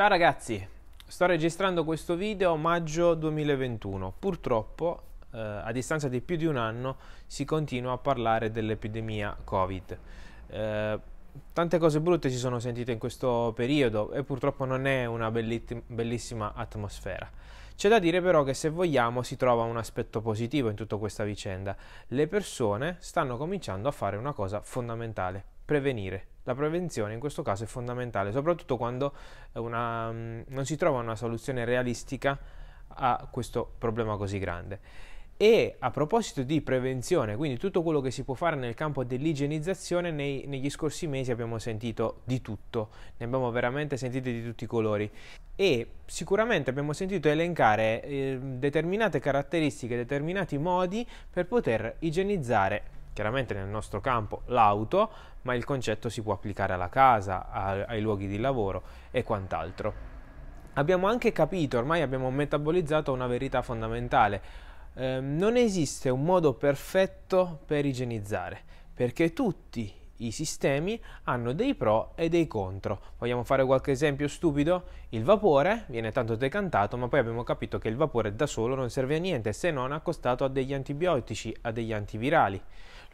Ciao ragazzi, sto registrando questo video maggio 2021. Purtroppo, eh, a distanza di più di un anno, si continua a parlare dell'epidemia Covid. Eh, tante cose brutte si sono sentite in questo periodo e purtroppo non è una bellissima atmosfera. C'è da dire però che se vogliamo si trova un aspetto positivo in tutta questa vicenda. Le persone stanno cominciando a fare una cosa fondamentale, prevenire. La prevenzione in questo caso è fondamentale, soprattutto quando eh, una, mm, non si trova una soluzione realistica a questo problema così grande. E a proposito di prevenzione, quindi tutto quello che si può fare nel campo dell'igienizzazione, nei, negli scorsi mesi abbiamo sentito di tutto, ne abbiamo veramente sentite di tutti i colori e sicuramente abbiamo sentito elencare eh, determinate caratteristiche, determinati modi per poter igienizzare chiaramente nel nostro campo l'auto, ma il concetto si può applicare alla casa, a, ai luoghi di lavoro e quant'altro. Abbiamo anche capito, ormai abbiamo metabolizzato una verità fondamentale, eh, non esiste un modo perfetto per igienizzare, perché tutti i sistemi hanno dei pro e dei contro. Vogliamo fare qualche esempio stupido? Il vapore viene tanto decantato, ma poi abbiamo capito che il vapore da solo non serve a niente se non accostato a degli antibiotici, a degli antivirali.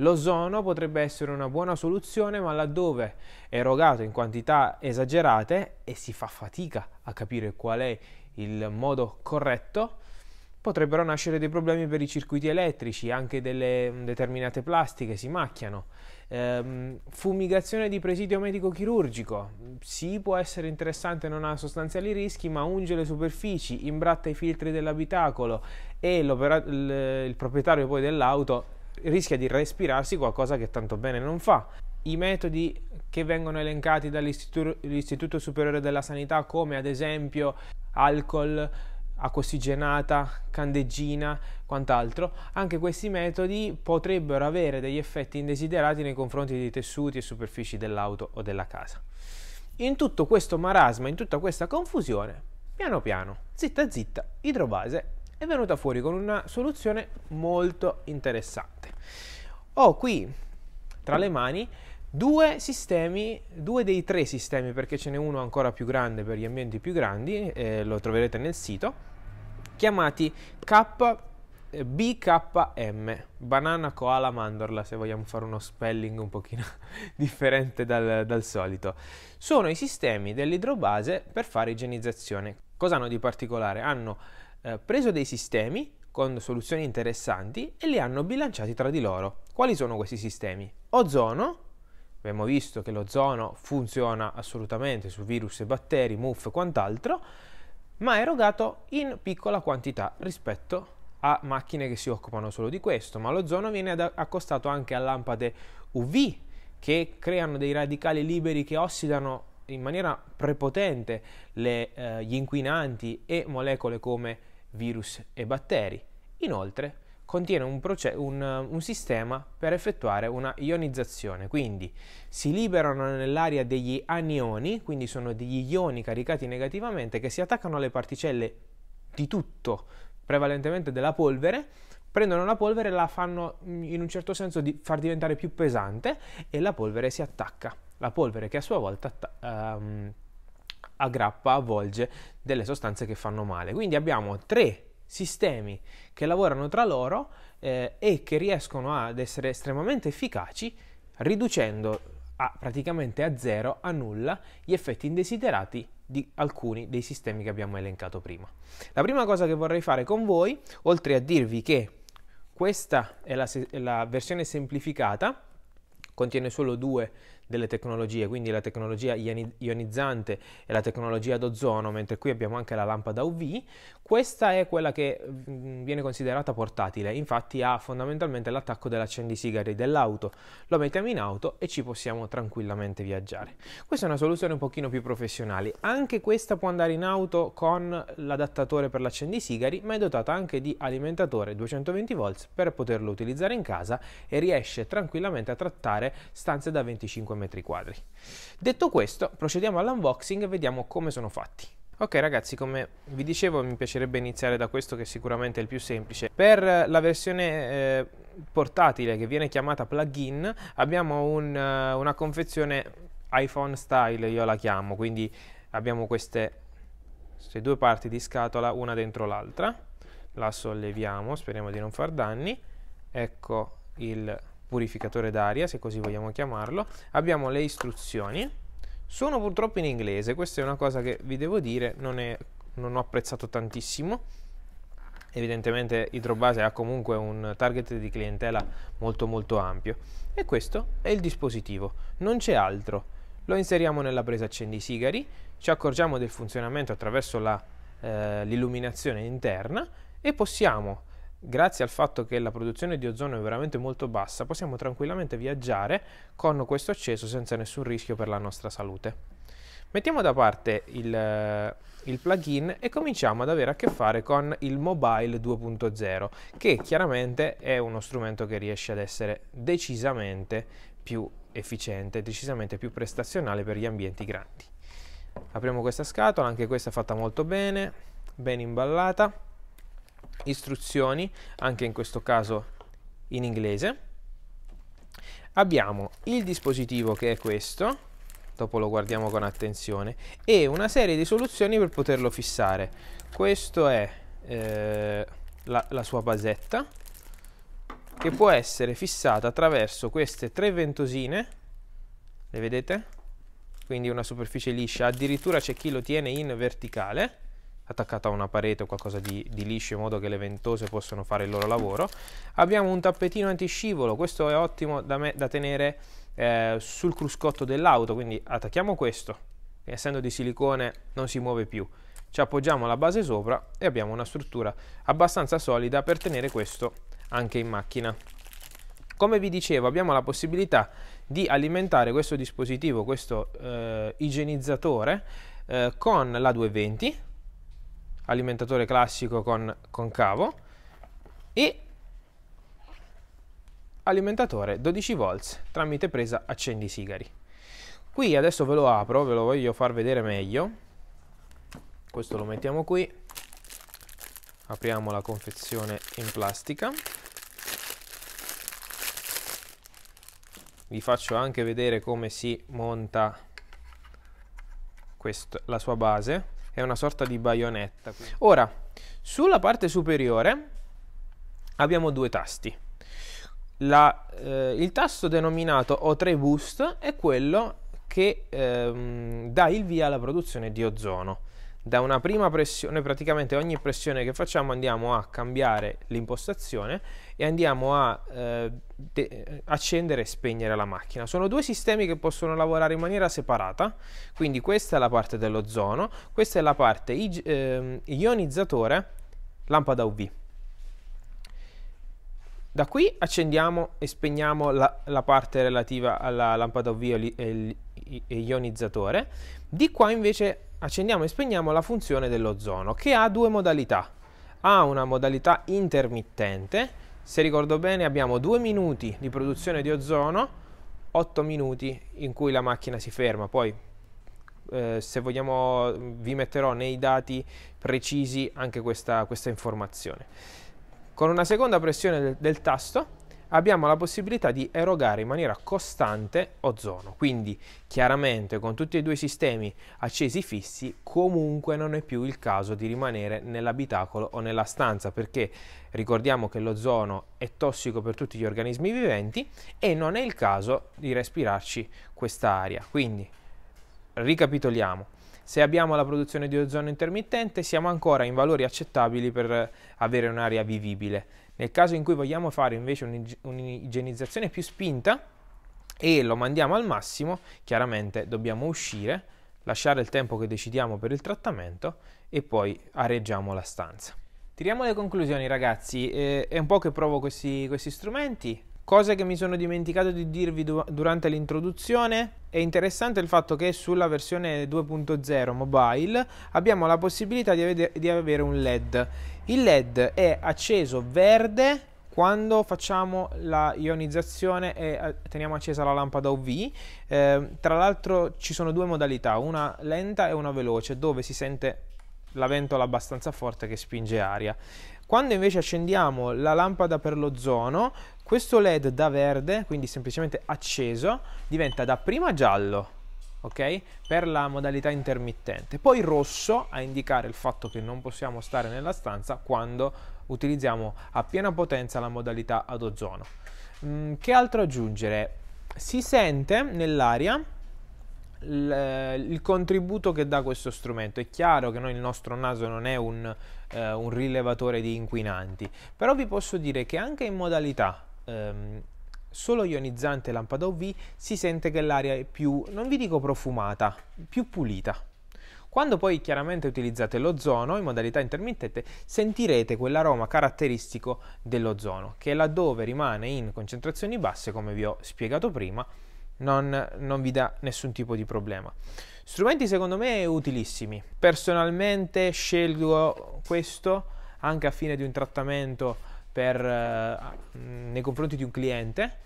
L'ozono potrebbe essere una buona soluzione, ma laddove è erogato in quantità esagerate e si fa fatica a capire qual è il modo corretto, potrebbero nascere dei problemi per i circuiti elettrici, anche delle mm, determinate plastiche si macchiano. Ehm, fumigazione di presidio medico-chirurgico, sì può essere interessante, non ha sostanziali rischi, ma unge le superfici, imbratta i filtri dell'abitacolo e il proprietario poi dell'auto rischia di respirarsi qualcosa che tanto bene non fa. I metodi che vengono elencati dall'Istituto Superiore della Sanità come ad esempio alcol, acqua ossigenata, candeggina, quant'altro, anche questi metodi potrebbero avere degli effetti indesiderati nei confronti dei tessuti e superfici dell'auto o della casa. In tutto questo marasma, in tutta questa confusione, piano piano, zitta zitta, idrobase è venuta fuori con una soluzione molto interessante. Ho qui tra le mani due sistemi, due dei tre sistemi, perché ce n'è uno ancora più grande per gli ambienti più grandi, eh, lo troverete nel sito, chiamati K eh, BKM, banana, koala, mandorla, se vogliamo fare uno spelling un pochino differente dal, dal solito. Sono i sistemi dell'idrobase per fare igienizzazione. Cosa hanno di particolare? Hanno eh, preso dei sistemi con soluzioni interessanti e li hanno bilanciati tra di loro. Quali sono questi sistemi? Ozono, abbiamo visto che l'ozono funziona assolutamente su virus e batteri, muff e quant'altro, ma è erogato in piccola quantità rispetto a macchine che si occupano solo di questo, ma l'ozono viene accostato anche a lampade UV che creano dei radicali liberi che ossidano in maniera prepotente le, eh, gli inquinanti e molecole come virus e batteri. Inoltre contiene un, un, un sistema per effettuare una ionizzazione, quindi si liberano nell'aria degli anioni, quindi sono degli ioni caricati negativamente che si attaccano alle particelle di tutto, prevalentemente della polvere, prendono la polvere e la fanno mm, in un certo senso di far diventare più pesante e la polvere si attacca. La polvere che a sua volta um, aggrappa, avvolge delle sostanze che fanno male. Quindi abbiamo tre sistemi che lavorano tra loro eh, e che riescono ad essere estremamente efficaci riducendo a, praticamente a zero, a nulla, gli effetti indesiderati di alcuni dei sistemi che abbiamo elencato prima. La prima cosa che vorrei fare con voi, oltre a dirvi che questa è la, se- la versione semplificata, contiene solo due delle tecnologie, quindi la tecnologia ionizzante e la tecnologia d'ozono, mentre qui abbiamo anche la lampada UV, questa è quella che mm, viene considerata portatile, infatti ha fondamentalmente l'attacco dell'accendisigari dell'auto, lo mettiamo in auto e ci possiamo tranquillamente viaggiare. Questa è una soluzione un pochino più professionale, anche questa può andare in auto con l'adattatore per l'accendisigari, ma è dotata anche di alimentatore 220 volts per poterlo utilizzare in casa e riesce tranquillamente a trattare stanze da 25 metri quadri. Detto questo, procediamo all'unboxing e vediamo come sono fatti. Ok ragazzi, come vi dicevo mi piacerebbe iniziare da questo che sicuramente è il più semplice. Per la versione eh, portatile che viene chiamata plug-in, abbiamo un, eh, una confezione iPhone style, io la chiamo, quindi abbiamo queste, queste due parti di scatola una dentro l'altra. La solleviamo, speriamo di non far danni. Ecco il purificatore d'aria, se così vogliamo chiamarlo, abbiamo le istruzioni, sono purtroppo in inglese, questa è una cosa che vi devo dire, non, è, non ho apprezzato tantissimo, evidentemente Idrobase ha comunque un target di clientela molto molto ampio e questo è il dispositivo, non c'è altro, lo inseriamo nella presa accendisigari, ci accorgiamo del funzionamento attraverso eh, l'illuminazione eh, interna e possiamo grazie al fatto che la produzione di ozono è veramente molto bassa, possiamo tranquillamente viaggiare con questo acceso senza nessun rischio per la nostra salute. Mettiamo da parte il, eh, il plugin e cominciamo ad avere a che fare con il mobile 2.0 che chiaramente è uno strumento che riesce ad essere decisamente più efficiente, decisamente più prestazionale per gli ambienti grandi. Apriamo questa scatola, anche questa è fatta molto bene, ben imballata istruzioni, anche in questo caso in inglese. Abbiamo il dispositivo che è questo, dopo lo guardiamo con attenzione, e una serie di soluzioni per poterlo fissare. Questa è eh, la, la sua basetta, che può essere fissata attraverso queste tre ventosine, le vedete? Quindi una superficie liscia, addirittura c'è chi lo tiene in verticale, attaccata a una parete o qualcosa di, di, liscio in modo che le ventose possano fare il loro lavoro. Abbiamo un tappetino antiscivolo, questo è ottimo da, me, da tenere eh, sul cruscotto dell'auto, quindi attacchiamo questo, che essendo di silicone non si muove più. Ci appoggiamo la base sopra e abbiamo una struttura abbastanza solida per tenere questo anche in macchina. Come vi dicevo abbiamo la possibilità di alimentare questo dispositivo, questo eh, igienizzatore, eh, con la 220 alimentatore classico con concavo e alimentatore 12 volts tramite presa accendi sigari. Qui adesso ve lo apro, ve lo voglio far vedere meglio. Questo lo mettiamo qui. Apriamo la confezione in plastica. Vi faccio anche vedere come si monta quest- la sua base è una sorta di baionetta. Ora, sulla parte superiore abbiamo due tasti. La, eh, il tasto denominato O3 Boost è quello che ehm, dà il via alla produzione di ozono da una prima pressione, praticamente ogni pressione che facciamo andiamo a cambiare l'impostazione e andiamo a eh, eh, accendere e spegnere la macchina. Sono due sistemi che possono lavorare in maniera separata, quindi questa è la parte dell'ozono, questa è la parte eh, ionizzatore lampada UV. Da qui accendiamo e spegniamo la, la parte relativa alla lampada ovvio e ionizzatore. Di qua invece accendiamo e spegniamo la funzione dell'ozono che ha due modalità. Ha una modalità intermittente, se ricordo bene abbiamo due minuti di produzione di ozono, otto minuti in cui la macchina si ferma, poi eh, se vogliamo vi metterò nei dati precisi anche questa, questa informazione. Con una seconda pressione del, del tasto abbiamo la possibilità di erogare in maniera costante ozono, quindi chiaramente con tutti e due i sistemi accesi fissi comunque non è più il caso di rimanere nell'abitacolo o nella stanza perché ricordiamo che l'ozono è tossico per tutti gli organismi viventi e non è il caso di respirarci questa aria. Quindi ricapitoliamo, se abbiamo la produzione di ozono intermittente siamo ancora in valori accettabili per avere un'area vivibile. Nel caso in cui vogliamo fare invece un'igienizzazione più spinta e lo mandiamo al massimo, chiaramente dobbiamo uscire, lasciare il tempo che decidiamo per il trattamento e poi areggiamo la stanza. Tiriamo le conclusioni ragazzi, eh, è un po' che provo questi, questi strumenti, Cose che mi sono dimenticato di dirvi du durante l'introduzione, è interessante il fatto che sulla versione 2.0 mobile abbiamo la possibilità di, di avere un LED. Il LED è acceso verde quando facciamo la ionizzazione e eh, teniamo accesa la lampada UV, eh, tra l'altro ci sono due modalità, una lenta e una veloce, dove si sente la ventola abbastanza forte che spinge aria. Quando invece accendiamo la lampada per l'ozono, questo LED da verde, quindi semplicemente acceso, diventa dapprima giallo, ok? Per la modalità intermittente. Poi rosso a indicare il fatto che non possiamo stare nella stanza quando utilizziamo a piena potenza la modalità ad ozono. Mm, che altro aggiungere? Si sente nell'aria eh, il contributo che dà questo strumento. È chiaro che noi, il nostro naso non è un, eh, un, rilevatore di inquinanti, però vi posso dire che anche in modalità ehm, solo ionizzante lampada UV si sente che l'aria è più, non vi dico profumata, più pulita. Quando poi chiaramente utilizzate l'ozono in modalità intermittente sentirete quell'aroma caratteristico dell'ozono che laddove rimane in concentrazioni basse come vi ho spiegato prima non, non vi dà nessun tipo di problema. Strumenti secondo me utilissimi. Personalmente scelgo questo anche a fine di un trattamento per, eh, nei confronti di un cliente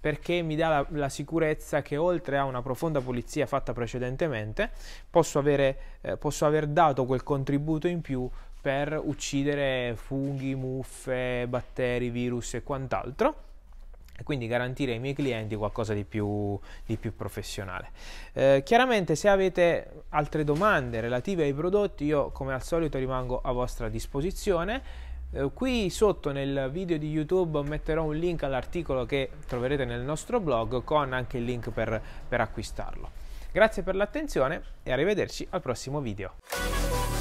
perché mi dà la, la, sicurezza che oltre a una profonda pulizia fatta precedentemente posso, avere, eh, posso aver dato quel contributo in più per uccidere funghi, muffe, batteri, virus e quant'altro e quindi garantire ai miei clienti qualcosa di più, di più professionale. Eh, chiaramente se avete altre domande relative ai prodotti io come al solito rimango a vostra disposizione. Eh, qui sotto nel video di YouTube metterò un link all'articolo che troverete nel nostro blog con anche il link per, per acquistarlo. Grazie per l'attenzione e arrivederci al prossimo video.